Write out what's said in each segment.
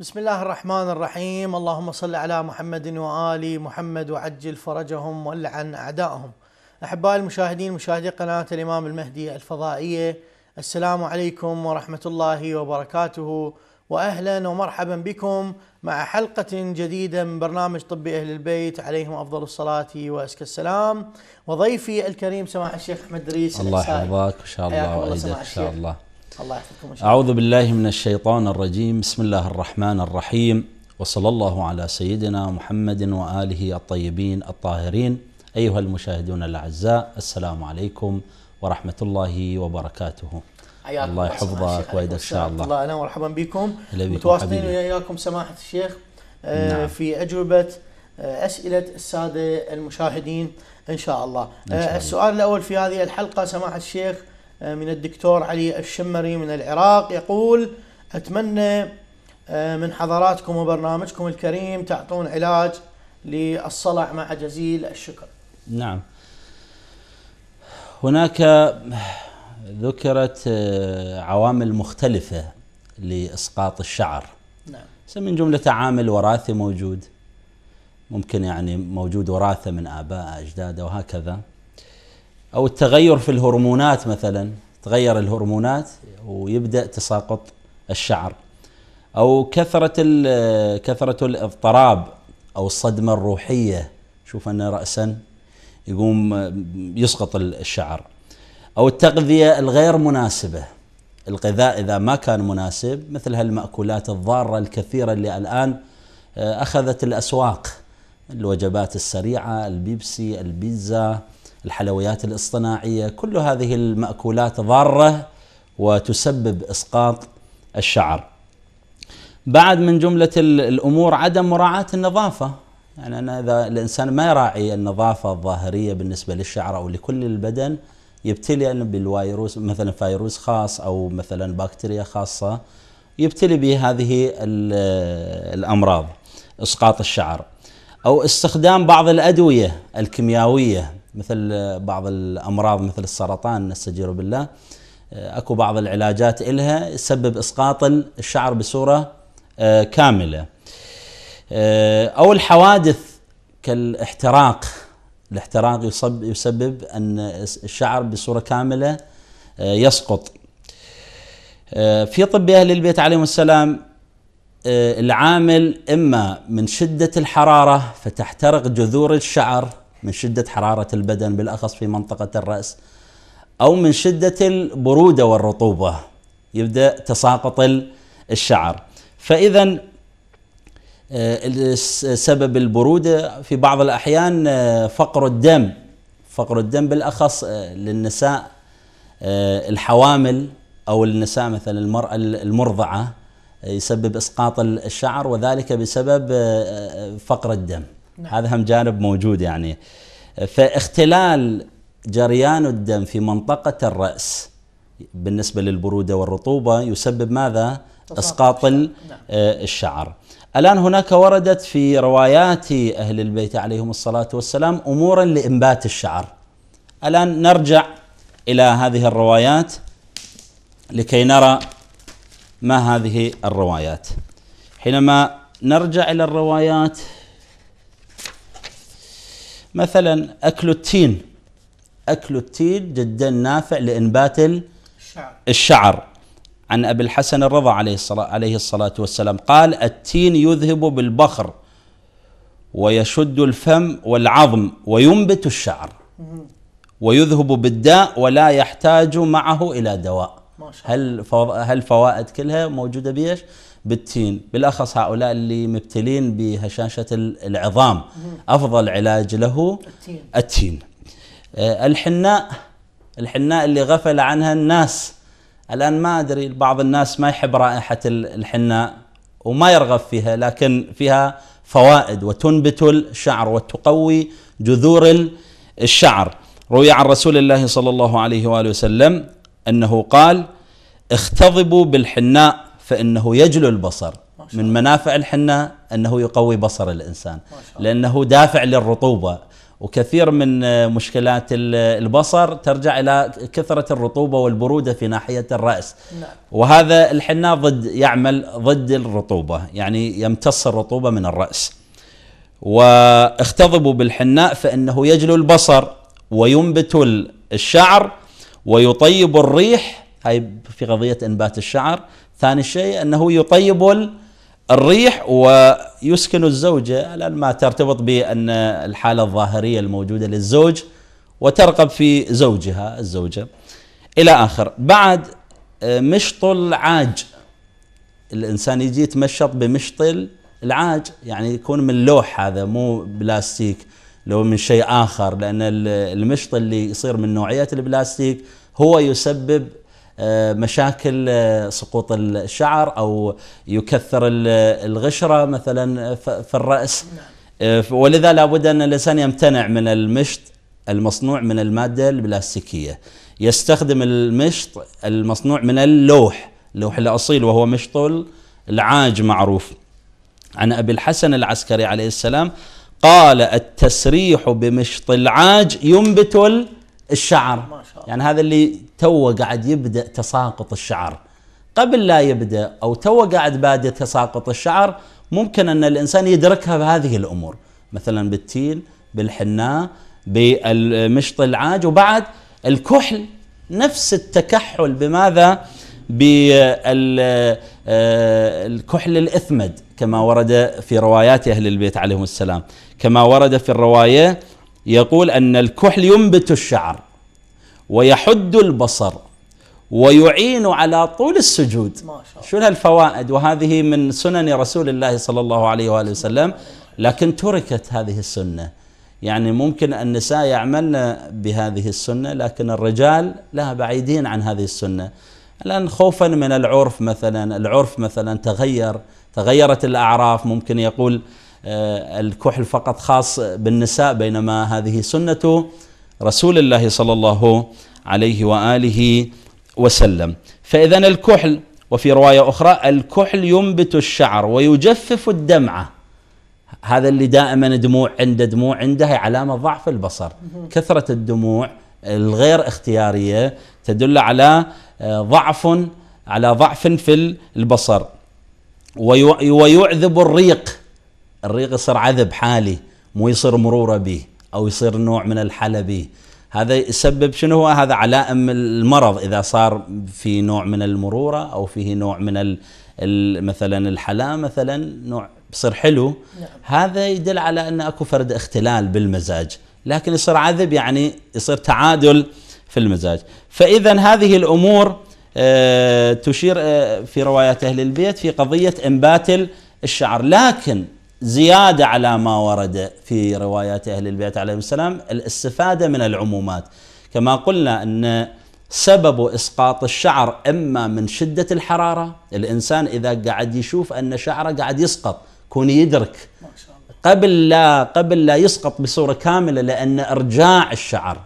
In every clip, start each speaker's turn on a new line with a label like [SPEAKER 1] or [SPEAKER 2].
[SPEAKER 1] بسم الله الرحمن الرحيم اللهم صل على محمد وآل محمد وعجل فرجهم ولعن أعدائهم أحبائي المشاهدين مشاهدي قناة الإمام المهدي الفضائية السلام عليكم ورحمة الله وبركاته وأهلا ومرحبا بكم مع حلقة جديدة من برنامج طب أهل البيت عليهم أفضل الصلاة وأزكى السلام وضيفي الكريم سماحة الشيخ أحمد دريس الله يحفظك إن شاء الله وأيدك إن شاء الله الله يحفظكم أعوذ
[SPEAKER 2] بالله من الشيطان الرجيم بسم الله الرحمن الرحيم وصلى الله على سيدنا محمد وآله الطيبين الطاهرين أيها المشاهدون الأعزاء السلام عليكم ورحمة الله وبركاته
[SPEAKER 1] الله يحفظك
[SPEAKER 2] وايد ان شاء الله الله انا مرحبا بكم متواصلين
[SPEAKER 1] وياكم سماحه الشيخ
[SPEAKER 2] آه، نعم. في
[SPEAKER 1] اجوبه آه، اسئله الساده المشاهدين ان شاء الله, إن شاء آه، الله. السؤال الاول في هذه الحلقه سماحه الشيخ آه، من الدكتور علي الشمري من العراق يقول أتمنى آه، من حضراتكم وبرنامجكم الكريم تعطون علاج للصلع مع جزيل الشكر
[SPEAKER 2] نعم هناك ذكرت آه، عوامل مختلفة لإسقاط الشعر نعم من جملة عامل وراثي موجود ممكن يعني موجود وراثة من آباء أجداده وهكذا او التغير في الهرمونات مثلا تغير الهرمونات ويبدا تساقط الشعر او كثره كثره الاضطراب او الصدمه الروحيه شوف ان راسا يقوم يسقط الشعر او التغذيه الغير مناسبه الغذاء اذا ما كان مناسب مثل هالماكولات الضاره الكثيره اللي الان آه، اخذت الاسواق الوجبات السريعه البيبسي البيتزا الحلويات الاصطناعيه كل هذه الماكولات ضاره وتسبب اسقاط الشعر بعد من جمله الامور عدم مراعاه النظافه يعني أنا إذا الإنسان ما يراعي النظافة الظاهرية بالنسبة للشعر أو لكل البدن يبتلي يعني بالفيروس مثلا فيروس خاص أو مثلا بكتيريا خاصة يبتلي بهذه الأمراض إسقاط الشعر أو استخدام بعض الأدوية الكيميائية مثل بعض الامراض مثل السرطان نستجير بالله اكو بعض العلاجات الها تسبب اسقاط الشعر بصوره آه، كامله آه، او الحوادث كالاحتراق الاحتراق يسبب ان الشعر بصوره كامله آه، يسقط في طب اهل البيت عليهم السلام العامل اما من شده الحراره فتحترق جذور الشعر من شدة حرارة البدن بالأخص في منطقة الرأس أو من شدة البرودة والرطوبة يبدأ تساقط الشعر فإذا آه، سبب البرودة في بعض الأحيان آه، فقر الدم فقر الدم بالأخص آه، للنساء الحوامل أو النساء مثلا المرأة المرضعة يسبب إسقاط الشعر وذلك بسبب فقر الدم نعم. هذا هم جانب موجود يعني فاختلال جريان الدم في منطقة الرأس بالنسبة للبرودة والرطوبة يسبب ماذا؟ إسقاط نعم. آه، الشعر الآن هناك وردت في روايات أهل البيت عليهم الصلاة والسلام أمورا لإنبات الشعر الآن نرجع إلى هذه الروايات لكي نرى ما هذه الروايات حينما نرجع إلى الروايات مثلا أكل التين أكل التين جدا نافع لإنبات الشعر عن أبي الحسن الرضا عليه الصلاة, عليه الصلاة والسلام قال التين يذهب بالبخر ويشد الفم والعظم وينبت الشعر ويذهب بالداء ولا يحتاج معه إلى دواء هل هل فوائد كلها موجودة بيش بالتين بالأخص هؤلاء اللي مبتلين بهشاشة العظام أفضل علاج له التين, التين. آه، الحناء الحناء اللي غفل عنها الناس الآن ما أدري بعض الناس ما يحب رائحة الحناء وما يرغب فيها لكن فيها فوائد وتنبت الشعر وتقوي جذور الشعر روي عن رسول الله صلى الله عليه وآله وسلم أنه قال اختضبوا بالحناء فإنه يجلو البصر من منافع الحنة أنه يقوي بصر الإنسان لأنه دافع للرطوبة وكثير من مشكلات البصر ترجع إلى كثرة الرطوبة والبرودة في ناحية الرأس نعم. وهذا الحناء ضد يعمل ضد الرطوبة يعني يمتص الرطوبة من الرأس واختضبوا بالحناء فإنه يجلو البصر وينبت الشعر ويطيب الريح هاي في قضية إنبات الشعر ثاني شيء أنه يطيب الريح ويسكن الزوجة الآن ما ترتبط بأن الحالة الظاهرية الموجودة للزوج وترغب في زوجها الزوجة إلى آخر بعد آه، مشطل عاج الإنسان يجي يتمشط بمشطل العاج يعني يكون من لوح هذا مو بلاستيك لو من شيء آخر لأن المشط اللي يصير من نوعية البلاستيك هو يسبب آه، مشاكل آه، سقوط الشعر او يكثر الغشره مثلا في الراس نعم. آه، ولذا لابد ان الانسان يمتنع من المشط المصنوع من الماده البلاستيكيه يستخدم المشط المصنوع من اللوح اللوح الاصيل وهو مشط العاج معروف عن ابي الحسن العسكري عليه السلام قال التسريح بمشط العاج ينبت الشعر ما شاء الله. يعني هذا اللي توه قاعد يبدا تساقط الشعر قبل لا يبدا او توه قاعد بادئ تساقط الشعر ممكن ان الانسان يدركها بهذه الامور مثلا بالتين بالحناء بالمشط العاج وبعد الكحل نفس التكحل بماذا بالكحل آه، الاثمد كما ورد في روايات اهل البيت عليهم السلام كما ورد في الروايه يقول أن الكحل ينبت الشعر ويحد البصر ويعين على طول السجود ما شاء الله شنو الفوائد وهذه من سنن رسول الله صلى الله عليه وآله وسلم لكن تركت هذه السنة يعني ممكن النساء يعملن بهذه السنة لكن الرجال لا بعيدين عن هذه السنة الآن خوفا من العرف مثلا العرف مثلا تغير تغيرت الأعراف ممكن يقول آه، الكحل فقط خاص بالنساء بينما هذه سنة رسول الله صلى الله عليه وآله وسلم فإذا الكحل وفي رواية أخرى الكحل ينبت الشعر ويجفف الدمعة هذا اللي دائما دموع عنده دموع عنده علامة ضعف البصر كثرة الدموع الغير اختيارية تدل على آه، ضعف على ضعف في البصر ويعذب الريق الريق يصير عذب حالي مو يصير مروره به او يصير نوع من الحلى به هذا يسبب شنو هو هذا علائم المرض اذا صار في نوع من المروره او فيه نوع من مثلا الحلا مثلا نوع بصير حلو نعم. هذا يدل على ان اكو فرد اختلال بالمزاج لكن يصير عذب يعني يصير تعادل في المزاج فاذا هذه الامور آه، تشير آه، في روايات اهل البيت في قضيه انبات الشعر لكن زيادة على ما ورد في روايات أهل البيت عليهم السلام الاستفادة من العمومات كما قلنا أن سبب إسقاط الشعر إما من شدة الحرارة الإنسان إذا قاعد يشوف أن شعره قاعد يسقط كون يدرك قبل لا قبل لا يسقط بصورة كاملة لأن إرجاع الشعر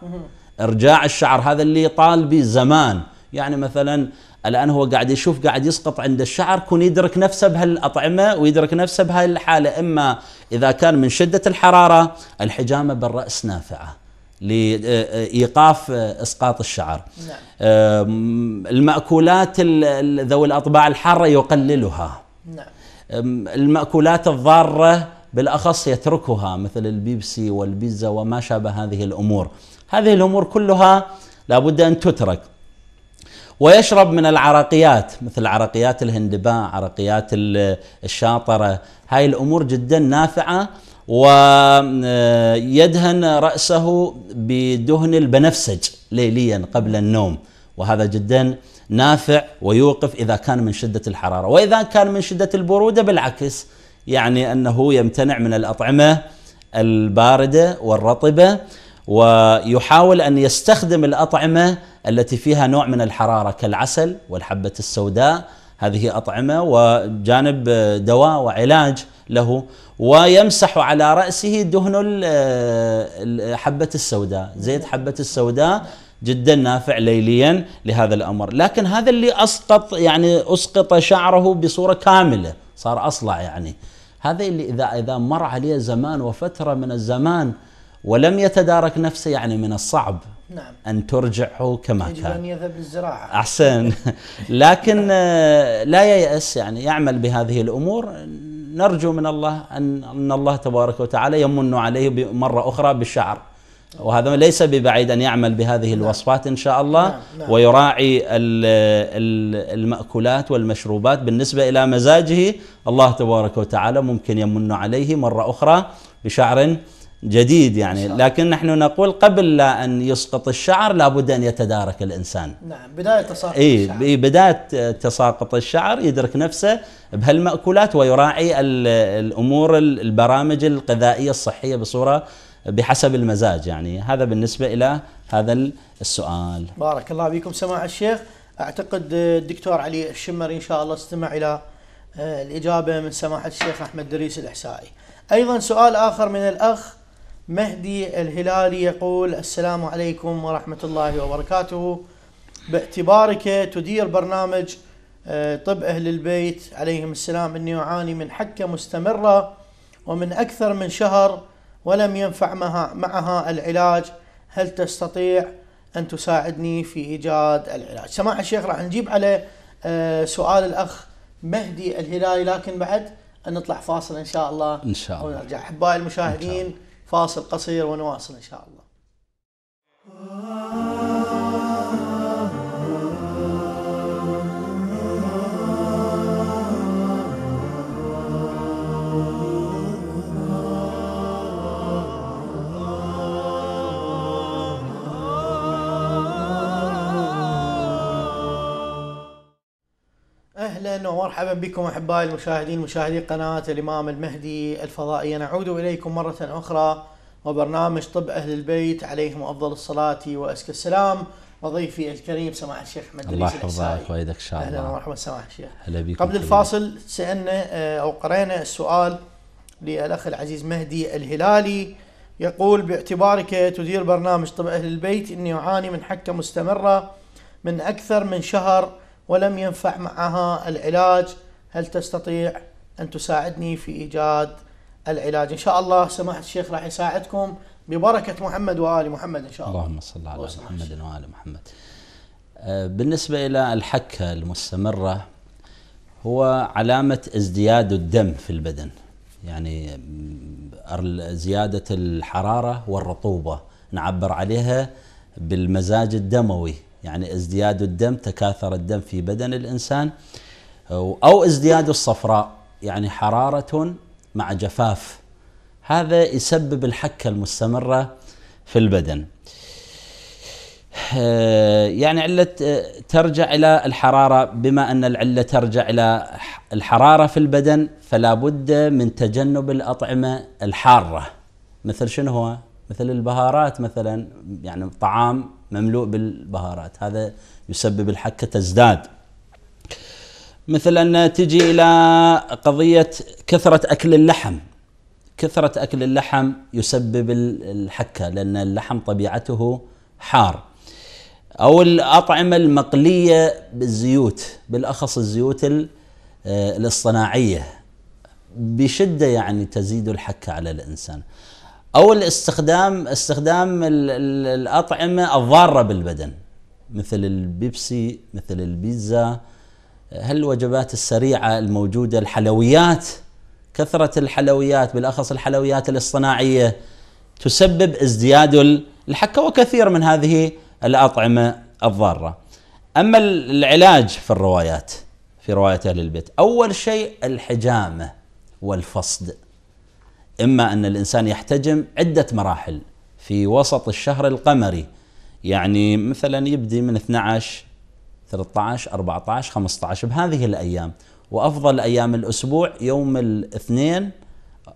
[SPEAKER 2] إرجاع الشعر هذا اللي طال به زمان يعني مثلا الان هو قاعد يشوف قاعد يسقط عند الشعر كون يدرك نفسه بهالاطعمه ويدرك نفسه بهالحاله اما اذا كان من شده الحراره الحجامه بالراس نافعه لايقاف آه، اسقاط الشعر. نعم. الماكولات ذوي الاطباع الحاره يقللها. نعم. الماكولات الضاره بالاخص يتركها مثل البيبسي والبيتزا وما شابه هذه الامور. هذه الامور كلها لابد ان تترك. ويشرب من العرقيات مثل عرقيات الهندباء عرقيات الشاطرة هاي الأمور جدا نافعة ويدهن آه، رأسه بدهن البنفسج ليليا قبل النوم وهذا جدا نافع ويوقف إذا كان من شدة الحرارة وإذا كان من شدة البرودة بالعكس يعني أنه يمتنع من الأطعمة الباردة والرطبة ويحاول ان يستخدم الاطعمه التي فيها نوع من الحراره كالعسل والحبه السوداء هذه اطعمه وجانب دواء وعلاج له ويمسح على راسه دهن الحبه السوداء، زيت حبه السوداء جدا نافع ليليا لهذا الامر، لكن هذا اللي اسقط يعني اسقط شعره بصوره كامله، صار اصلع يعني. هذا اللي اذا اذا مر عليه زمان وفتره من الزمان ولم يتدارك نفسه يعني من الصعب نعم. أن ترجعه كما يجب كان أن
[SPEAKER 1] يذهب للزراعة
[SPEAKER 2] أحسن لكن آه، لا ييأس يعني يعمل بهذه الأمور نرجو من الله أن, أن الله تبارك وتعالى يمن عليه مرة أخرى بالشعر وهذا ليس ببعيد أن يعمل بهذه نعم. الوصفات إن شاء الله نعم. نعم. ويراعي المأكولات والمشروبات بالنسبة إلى مزاجه الله تبارك وتعالى ممكن يمن عليه مرة أخرى بشعر جديد يعني لكن نحن نقول قبل لا أن يسقط الشعر لابد أن يتدارك الإنسان
[SPEAKER 1] نعم بداية تساقط إيه
[SPEAKER 2] الشعر اي بداية تساقط الشعر يدرك نفسه بهالمأكولات ويراعي الأمور البرامج الغذائية الصحية بصورة بحسب المزاج يعني هذا بالنسبة إلى هذا السؤال
[SPEAKER 1] بارك الله فيكم سماع الشيخ أعتقد الدكتور علي الشمري إن شاء الله استمع إلى آه، الإجابة من سماحة الشيخ أحمد دريس الإحسائي أيضا سؤال آخر من الأخ مهدي الهلالي يقول السلام عليكم ورحمة الله وبركاته باعتبارك تدير برنامج آه، طب أهل البيت عليهم السلام أني أعاني من حكة مستمرة ومن أكثر من شهر ولم ينفع معها العلاج هل تستطيع أن تساعدني في إيجاد العلاج سماح الشيخ راح نجيب على آه، سؤال الأخ مهدي الهلالي لكن بعد أن نطلع فاصل إن شاء الله إن شاء الله ونرجع أحبائي المشاهدين إن شاء الله. فاصل قصير ونواصل إن شاء الله اهلا ومرحبا بكم احبائي المشاهدين مشاهدي قناه الامام المهدي الفضائيه نعود اليكم مره اخرى وبرنامج طب اهل البيت عليهم افضل الصلاه وازكى السلام وضيفي الكريم سماحه الشيخ احمد الله يحفظك ويدك ان شاء الله اهلا ومرحبا سماحه الشيخ
[SPEAKER 2] هلا بكم قبل الفاصل
[SPEAKER 1] سالنا آه، او قرينا السؤال للاخ العزيز مهدي الهلالي يقول باعتبارك تدير برنامج طب اهل البيت اني اعاني من حكه مستمره من اكثر من شهر ولم ينفع معها العلاج هل تستطيع أن تساعدني في إيجاد العلاج إن شاء الله سماحة الشيخ راح يساعدكم ببركة محمد وآل محمد إن شاء الله اللهم صل على محمد
[SPEAKER 2] وآل محمد آه، بالنسبة إلى الحكة المستمرة هو علامة ازدياد الدم في البدن يعني زيادة الحرارة والرطوبة نعبر عليها بالمزاج الدموي يعني ازدياد الدم تكاثر الدم في بدن الإنسان أو ازدياد الصفراء يعني حرارة مع جفاف هذا يسبب الحكة المستمرة في البدن يعني علة ترجع إلى الحرارة بما أن العلة ترجع إلى الحرارة في البدن فلا بد من تجنب الأطعمة الحارة مثل شنو هو مثل البهارات مثلا يعني طعام مملوء بالبهارات هذا يسبب الحكة تزداد مثل أن تجي إلى قضية كثرة أكل اللحم كثرة أكل اللحم يسبب الحكة لأن اللحم طبيعته حار أو الأطعمة المقلية بالزيوت بالأخص الزيوت آه، الاصطناعية بشدة يعني تزيد الحكة على الإنسان او الاستخدام استخدام الاطعمه الضاره بالبدن مثل البيبسي مثل البيتزا هل الوجبات السريعه الموجوده الحلويات كثره الحلويات بالاخص الحلويات الاصطناعيه تسبب ازدياد الحكه وكثير من هذه الاطعمه الضاره. اما العلاج في الروايات في روايه اهل البيت اول شيء الحجامه والفصد إما أن الإنسان يحتجم عدة مراحل في وسط الشهر القمري يعني مثلا يبدي من 12 13 14 15 بهذه الأيام وأفضل أيام الأسبوع يوم الاثنين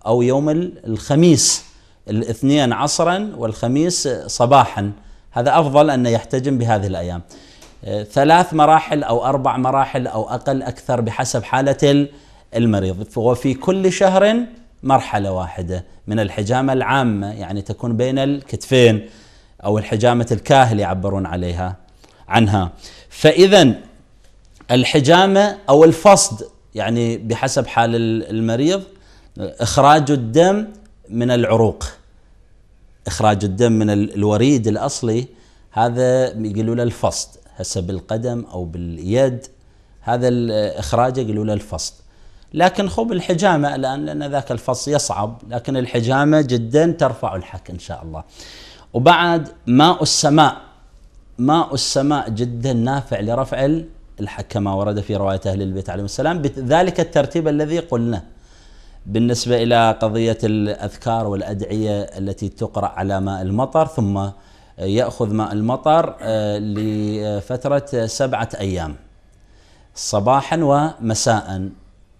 [SPEAKER 2] أو يوم الخميس الاثنين عصرا والخميس صباحا هذا أفضل أن يحتجم بهذه الأيام ثلاث مراحل أو أربع مراحل أو أقل أكثر بحسب حالة المريض وفي كل شهر مرحلة واحدة من الحجامة العامة يعني تكون بين الكتفين أو الحجامة الكاهل يعبرون عليها عنها فإذا الحجامة أو الفصد يعني بحسب حال المريض إخراج الدم من العروق إخراج الدم من الوريد الأصلي هذا يقولوا له الفصد هسه بالقدم أو باليد هذا إخراجه يقولوا له الفصد لكن خب الحجامة الآن لأن ذاك الفص يصعب لكن الحجامة جدا ترفع الحك إن شاء الله وبعد ماء السماء ماء السماء جدا نافع لرفع الحك كما ورد في رواية أهل البيت عليهم السلام بذلك الترتيب الذي قلنا بالنسبة إلى قضية الأذكار والأدعية التي تقرأ على ماء المطر ثم يأخذ ماء المطر آه، لفترة سبعة أيام صباحا ومساء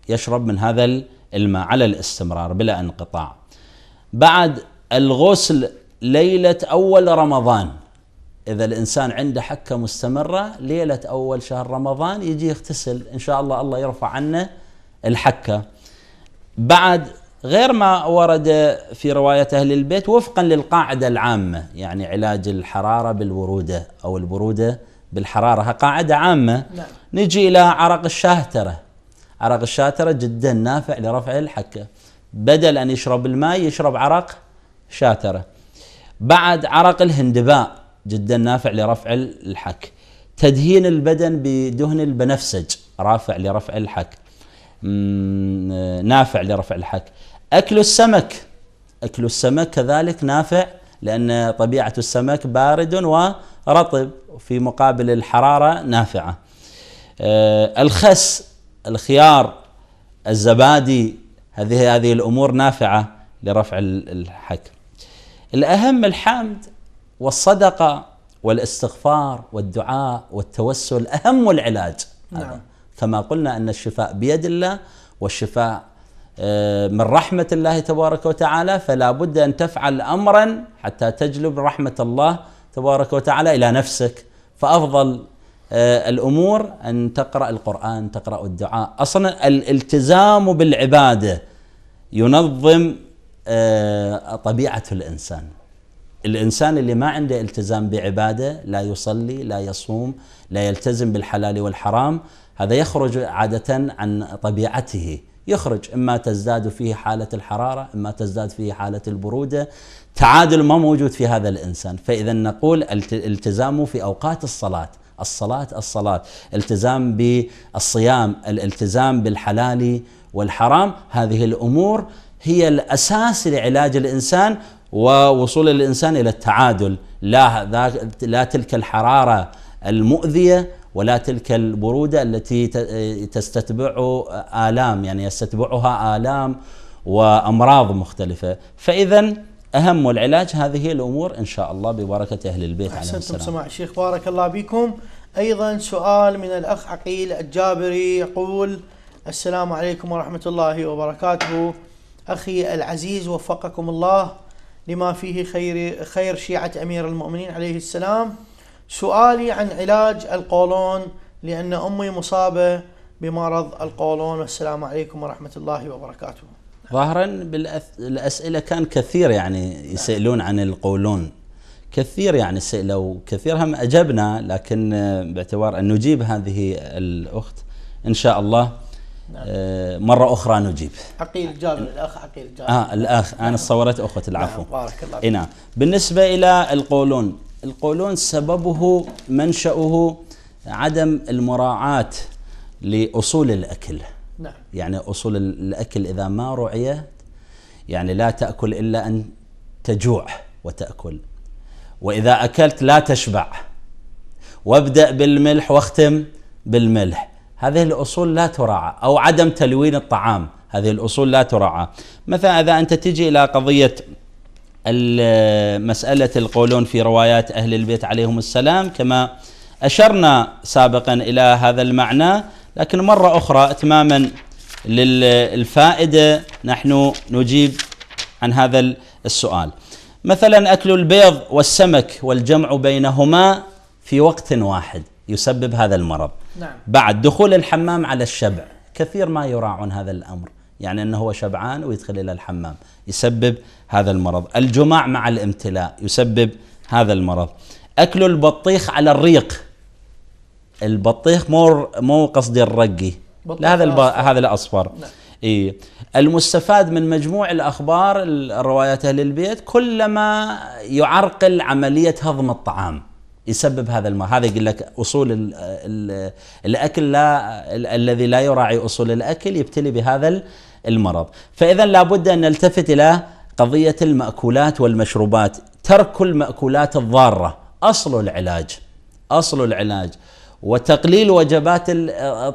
[SPEAKER 2] يشرب من هذا الماء على الاستمرار بلا انقطاع بعد الغسل ليلة أول رمضان إذا الإنسان عنده حكة مستمرة ليلة أول شهر رمضان يجي يغتسل إن شاء الله الله يرفع عنه الحكة بعد غير ما ورد في رواية أهل البيت وفقا للقاعدة العامة يعني علاج الحرارة بالبرودة أو البرودة بالحرارة قاعدة عامة نعم. نجي إلى عرق الشاهترة عرق الشاترة جدا نافع لرفع الحكة بدل أن يشرب الماء يشرب عرق شاترة بعد عرق الهندباء جدا نافع لرفع الحك تدهين البدن بدهن البنفسج رافع لرفع الحك نافع لرفع الحك أكل السمك أكل السمك كذلك نافع لأن طبيعة السمك بارد ورطب في مقابل الحرارة نافعة أه، الخس الخيار الزبادي هذه هذه الامور نافعه لرفع الحكر. الاهم الحمد والصدقه والاستغفار والدعاء والتوسل اهم العلاج نعم. كما قلنا ان الشفاء بيد الله والشفاء آه، من رحمه الله تبارك وتعالى فلا بد ان تفعل امرا حتى تجلب رحمه الله تبارك وتعالى الى نفسك فافضل آه، الامور ان تقرا القران تقرا الدعاء اصلا الالتزام بالعباده ينظم آه، طبيعه الانسان الانسان اللي ما عنده التزام بعباده لا يصلي لا يصوم لا يلتزم بالحلال والحرام هذا يخرج عاده عن طبيعته يخرج اما تزداد فيه حاله الحراره اما تزداد فيه حاله البروده تعادل ما موجود في هذا الانسان فاذا نقول التزامه في اوقات الصلاه الصلاة الصلاة التزام بالصيام الالتزام بالحلال والحرام هذه الأمور هي الأساس لعلاج الإنسان ووصول الإنسان إلى التعادل لا, لا تلك الحرارة المؤذية ولا تلك البرودة التي تستتبع آلام يعني يستتبعها آلام وأمراض مختلفة فإذا أهم العلاج هذه الأمور إن شاء الله ببركة أهل البيت عليهم
[SPEAKER 1] السلام سماع الشيخ بارك الله بكم أيضا سؤال من الأخ عقيل الجابري يقول السلام عليكم ورحمة الله وبركاته أخي العزيز وفقكم الله لما فيه خير خير شيعة أمير المؤمنين عليه السلام سؤالي عن علاج القولون لأن أمي مصابة بمرض القولون والسلام عليكم ورحمة الله وبركاته
[SPEAKER 2] ظاهرا بالاسئله كان كثير يعني يسالون عن القولون كثير يعني سالوا كثير هم اجبنا لكن باعتبار ان نجيب هذه الاخت ان شاء الله نعم. آه، مرة أخرى نجيب
[SPEAKER 1] عقيل جابر الأخ عقيل جابر آه
[SPEAKER 2] الأخ أنا صورت أخت العفو نعم
[SPEAKER 1] بارك الله فيك
[SPEAKER 2] نعم بالنسبة إلى القولون القولون سببه منشأه عدم المراعاة لأصول الأكل نعم. يعني أصول الأكل إذا ما رعيت يعني لا تأكل إلا أن تجوع وتأكل وإذا أكلت لا تشبع وابدأ بالملح واختم بالملح هذه الأصول لا تراعى أو عدم تلوين الطعام هذه الأصول لا تراعى مثلا إذا أنت تجي إلى قضية مسألة القولون في روايات أهل البيت عليهم السلام كما أشرنا سابقا إلى هذا المعنى لكن مرة أخرى إتماما للفائدة نحن نجيب عن هذا السؤال مثلا أكل البيض والسمك والجمع بينهما في وقت واحد يسبب هذا المرض نعم. بعد دخول الحمام على الشبع كثير ما يراعون هذا الأمر يعني أنه هو شبعان ويدخل إلى الحمام يسبب هذا المرض الجماع مع الامتلاء يسبب هذا المرض أكل البطيخ على الريق البطيخ مو مو قصدي الرقي لا هذا الب... هذا الاصفر نعم. اي المستفاد من مجموع الاخبار الروايات اهل البيت كلما يعرقل عمليه هضم الطعام يسبب هذا الماء هذا يقول لك اصول الـ الـ الاكل لا الـ الذي لا يراعي اصول الاكل يبتلي بهذا المرض فاذا لابد ان نلتفت الى قضيه الماكولات والمشروبات ترك الماكولات الضاره اصل العلاج اصل العلاج وتقليل وجبات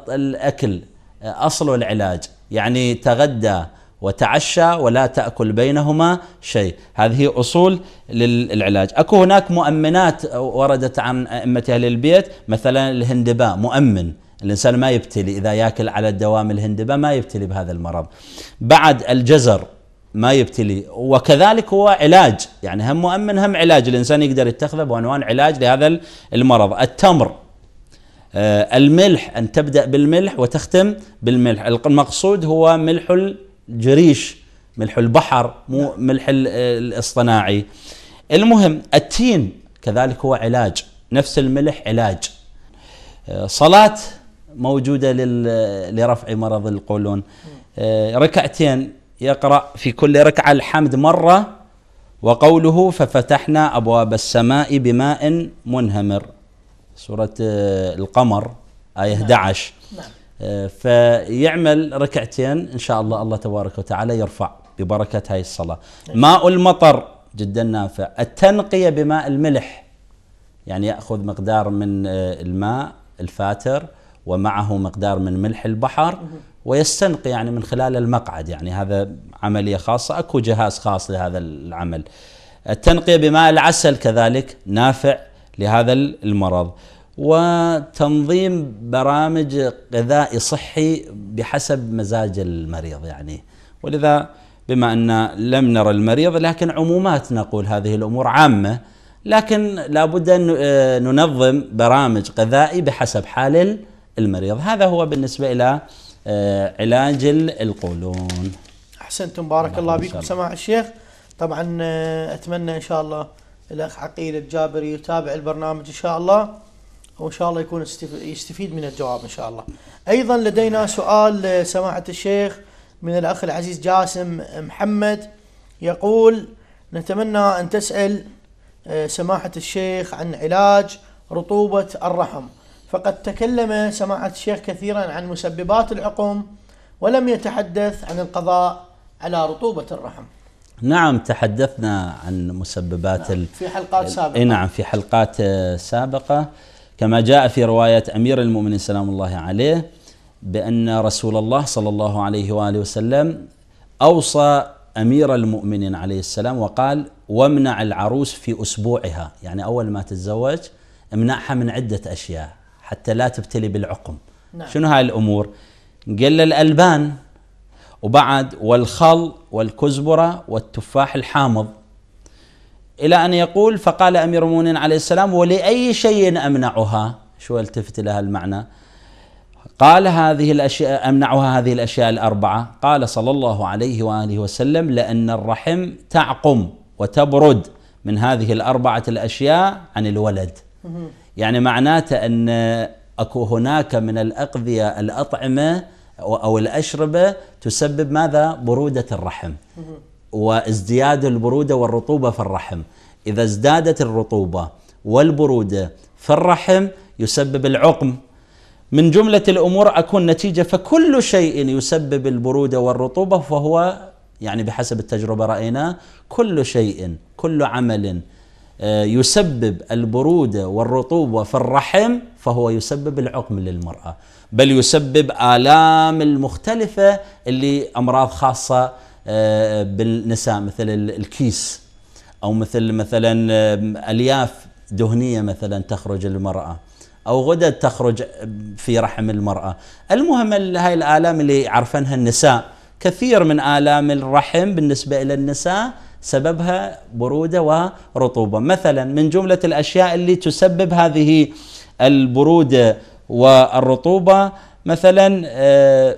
[SPEAKER 2] الاكل اصل العلاج يعني تغدى وتعشى ولا تاكل بينهما شيء هذه اصول للعلاج اكو هناك مؤمنات وردت عن ائمه اهل البيت مثلا الهندباء مؤمن الانسان ما يبتلي اذا ياكل على الدوام الهندباء ما يبتلي بهذا المرض بعد الجزر ما يبتلي وكذلك هو علاج يعني هم مؤمن هم علاج الانسان يقدر يتخذه بعنوان علاج لهذا المرض التمر آه، الملح أن تبدأ بالملح وتختم بالملح المقصود هو ملح الجريش ملح البحر مو نعم. ملح الاصطناعي المهم التين كذلك هو علاج نفس الملح علاج آه، صلاة موجودة لرفع مرض القولون آه، ركعتين يقرأ في كل ركعة الحمد مرة وقوله ففتحنا أبواب السماء بماء منهمر سورة آه، القمر آية 11 نعم. نعم. آه، فيعمل ركعتين إن شاء الله الله تبارك وتعالى يرفع ببركة هاي الصلاة نعم. ماء المطر جدا نافع التنقية بماء الملح يعني يأخذ مقدار من آه، الماء الفاتر ومعه مقدار من ملح البحر ويستنقي يعني من خلال المقعد يعني هذا عملية خاصة أكو جهاز خاص لهذا العمل التنقية بماء العسل كذلك نافع لهذا المرض وتنظيم برامج غذائي صحي بحسب مزاج المريض يعني ولذا بما ان لم نرى المريض لكن عمومات نقول هذه الامور عامه لكن لابد ان آه، ننظم برامج غذائي بحسب حال المريض هذا هو بالنسبه الى آه، علاج القولون
[SPEAKER 1] احسنتم بارك الله بكم سماع الشيخ طبعا آه، اتمنى ان شاء الله الاخ عقيل الجابري يتابع البرنامج ان شاء الله وان شاء الله يكون يستفيد من الجواب ان شاء الله. ايضا لدينا سؤال سماحه الشيخ من الاخ العزيز جاسم محمد يقول نتمنى ان تسال آه، سماحه الشيخ عن علاج رطوبه الرحم فقد تكلم سماحه الشيخ كثيرا عن مسببات العقم ولم يتحدث عن القضاء على رطوبه الرحم.
[SPEAKER 2] نعم تحدثنا عن مسببات نعم في حلقات سابقة نعم في حلقات آه، سابقة كما جاء في رواية أمير المؤمنين سلام الله عليه بأن رسول الله صلى الله عليه وآله وسلم أوصى أمير المؤمنين عليه السلام وقال وامنع العروس في أسبوعها يعني أول ما تتزوج امنعها من عدة أشياء حتى لا تبتلي بالعقم نعم. شنو هاي الأمور قال الألبان وبعد والخل والكزبرة والتفاح الحامض إلى أن يقول فقال أمير المؤمنين عليه السلام ولأي شيء أمنعها شو التفت لها المعنى قال هذه الأشياء أمنعها هذه الأشياء الأربعة قال صلى الله عليه وآله وسلم لأن الرحم تعقم وتبرد من هذه الأربعة الأشياء عن الولد يعني معناته أن أكو هناك من الأقذية الأطعمة أو الأشربة تسبب ماذا؟ برودة الرحم وازدياد البرودة والرطوبة في الرحم إذا ازدادت الرطوبة والبرودة في الرحم يسبب العقم من جملة الأمور أكون نتيجة فكل شيء يسبب البرودة والرطوبة فهو يعني بحسب التجربة رأينا كل شيء كل عمل آه، يسبب البروده والرطوبه في الرحم فهو يسبب العقم للمراه بل يسبب الام المختلفه اللي امراض خاصه آه، بالنساء مثل الكيس او مثل مثلا الياف دهنيه مثلا تخرج المراه او غدد تخرج آه، في رحم المراه المهم هاي الالام اللي عرفنها النساء كثير من الام الرحم بالنسبه الى النساء سببها بروده ورطوبه مثلا من جمله الاشياء اللي تسبب هذه البروده والرطوبه مثلا آه،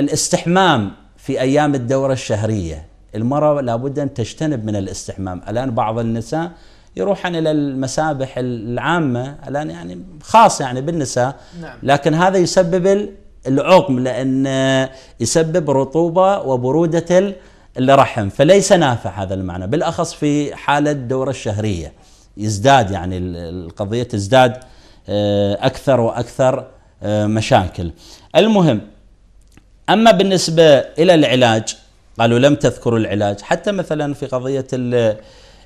[SPEAKER 2] الاستحمام في ايام الدوره الشهريه المراه لابد ان تجتنب من الاستحمام الان بعض النساء يروحن الى المسابح العامه الان يعني خاص يعني بالنساء نعم. لكن هذا يسبب العقم لان يسبب رطوبه وبروده الرحم فليس نافع هذا المعنى بالأخص في حالة الدورة الشهرية يزداد يعني القضية تزداد آه، أكثر وأكثر آه، مشاكل المهم أما بالنسبة إلى العلاج قالوا لم تذكروا العلاج حتى مثلا في قضية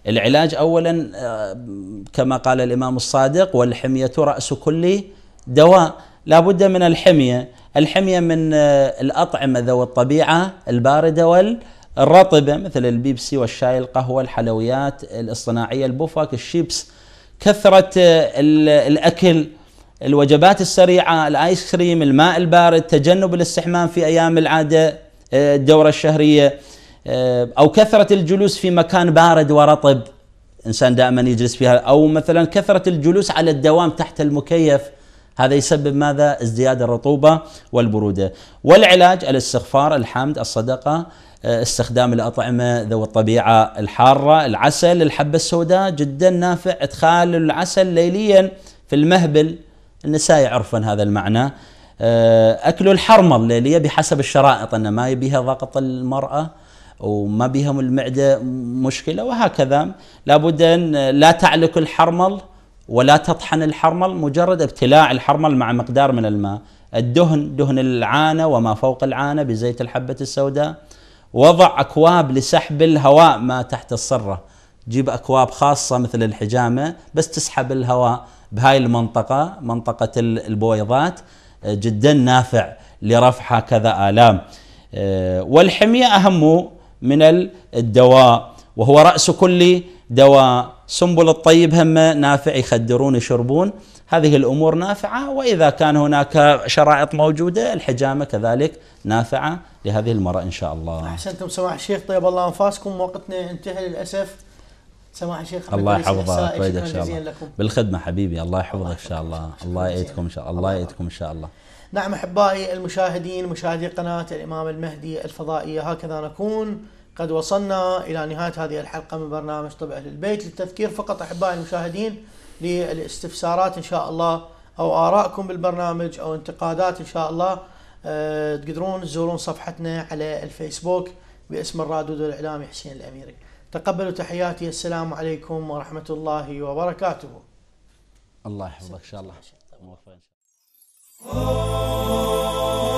[SPEAKER 2] العلاج أولا آه، كما قال الإمام الصادق والحمية رأس كل دواء لا بد من الحمية الحمية من الأطعمة ذوي الطبيعة الباردة وال الرطبة مثل البيبسي والشاي القهوة الحلويات الاصطناعية البوفاك الشيبس كثرة الأكل الوجبات السريعة الآيس كريم الماء البارد تجنب الاستحمام في أيام العادة آه، الدورة الشهرية آه، أو كثرة الجلوس في مكان بارد ورطب إنسان دائما يجلس فيها أو مثلا كثرة الجلوس على الدوام تحت المكيف هذا يسبب ماذا؟ ازدياد الرطوبة والبرودة والعلاج الاستغفار الحمد الصدقة آه، استخدام الأطعمة ذو الطبيعة الحارة العسل الحبة السوداء جدا نافع إدخال العسل ليليا في المهبل النساء يعرفون هذا المعنى آه، أكل الحرمة الليلية بحسب الشرائط أن ما يبيها ضغط المرأة وما بيها المعدة مشكلة وهكذا لابد أن لا تعلك الحرمل ولا تطحن الحرمل مجرد ابتلاع الحرمل مع مقدار من الماء الدهن دهن العانة وما فوق العانة بزيت الحبة السوداء وضع اكواب لسحب الهواء ما تحت الصره جيب اكواب خاصه مثل الحجامه بس تسحب الهواء بهاي المنطقه منطقه البويضات آه، جدا نافع لرفع هكذا الام آه، والحميه اهم من الدواء وهو راس كل دواء سنبل الطيب هم نافع يخدرون يشربون هذه الامور نافعه واذا كان هناك شرائط موجوده الحجامه كذلك نافعه لهذه المرة إن شاء الله
[SPEAKER 1] أحسنتم سماح الشيخ طيب الله أنفاسكم وقتنا انتهى للأسف سماح الشيخ الله يحفظك ويدك إن شاء الله
[SPEAKER 2] بالخدمة حبيبي الله يحفظك إن شاء الله الله يأيدكم إن شاء الله الله يأيدكم إن شاء الله
[SPEAKER 1] نعم أحبائي المشاهدين مشاهدي قناة الإمام المهدي الفضائية هكذا نكون قد وصلنا إلى نهاية هذه الحلقة من برنامج طب أهل البيت للتذكير فقط أحبائي المشاهدين للاستفسارات إن شاء الله أو آرائكم بالبرنامج أو انتقادات إن شاء الله أه، تقدرون تزورون صفحتنا على الفيسبوك باسم الرادود الاعلامي حسين الاميري تقبلوا تحياتي السلام عليكم ورحمه الله وبركاته
[SPEAKER 2] الله يحفظك ان شاء الله موفق ان شاء الله